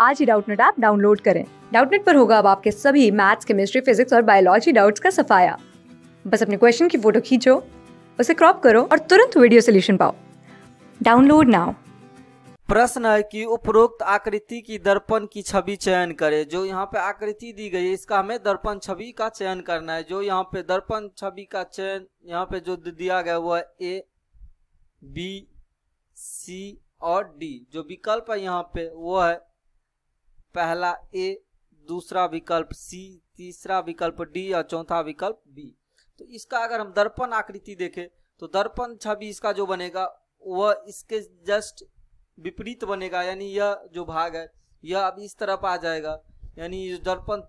आज ही Doubtnut app download करें डाउटनेट पर होगा अब आपके सभी मैथ्स केमिस्ट्री फिजिक्स और बायोलॉजी डाउट्स का सफाया बस अपने क्वेश्चन की फोटो खींचो उसे क्रॉप करो और तुरंत वीडियो सोल्यूशन पाओ डाउनलोड नाउ प्रश्न है कि उपरोक्त आकृति की दर्पण की छवि चयन करें जो यहाँ पे आकृति दी गई है इसका हमें दर्पण छवि का चयन करना है जो यहाँ पे दर्पण छवि का चयन यहाँ पे जो दिया गया वो है ए बी सी और डी जो विकल्प है यहाँ पे वो है पहला ए दूसरा विकल्प सी तीसरा विकल्प डी और चौथा विकल्प बी तो इसका अगर हम दर्पण आकृति देखें तो दर्पण छवि इसका जो बनेगा वह इसके जस्ट विपरीत बनेगा यानी यह जो भाग है यह अब इस तरफ आ जाएगा यानी दर्पण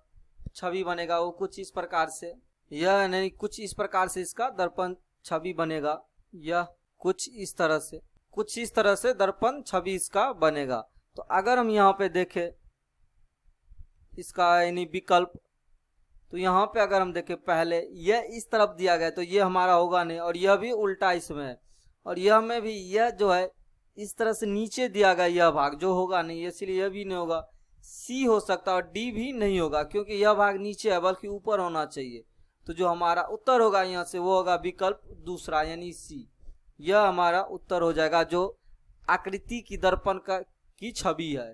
छवि बनेगा वो कुछ इस प्रकार से यह यानी कुछ इस प्रकार से इसका दर्पण छवि बनेगा यह कुछ इस तरह से कुछ इस तरह से दर्पण छवि इसका बनेगा तो अगर हम यहाँ पे देखें इसका यानी विकल्प तो यहाँ पे अगर हम देखें पहले यह इस तरफ दिया गया तो ये हमारा होगा नहीं और यह भी उल्टा इसमें है और यह में भी यह जो है इस तरह से नीचे दिया गया यह भाग जो होगा नहीं इसलिए यह भी नहीं होगा सी हो सकता और डी भी नहीं होगा क्योंकि यह भाग नीचे है बल्कि ऊपर होना चाहिए तो जो हमारा उत्तर होगा यहाँ से वो होगा विकल्प दूसरा यानी सी यह हमारा उत्तर हो जाएगा जो आकृति की दर्पण का की छवि है